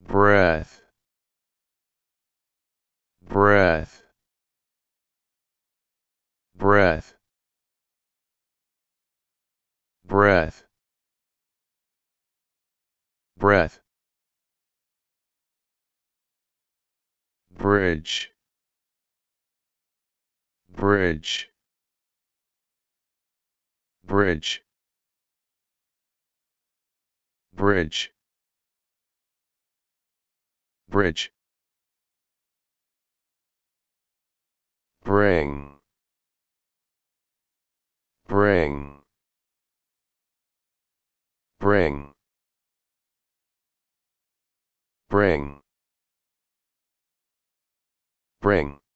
breath, breath, breath, breath, breath, bridge, bridge, bridge, bridge Bridge. Bring. Bring. Bring. Bring. Bring.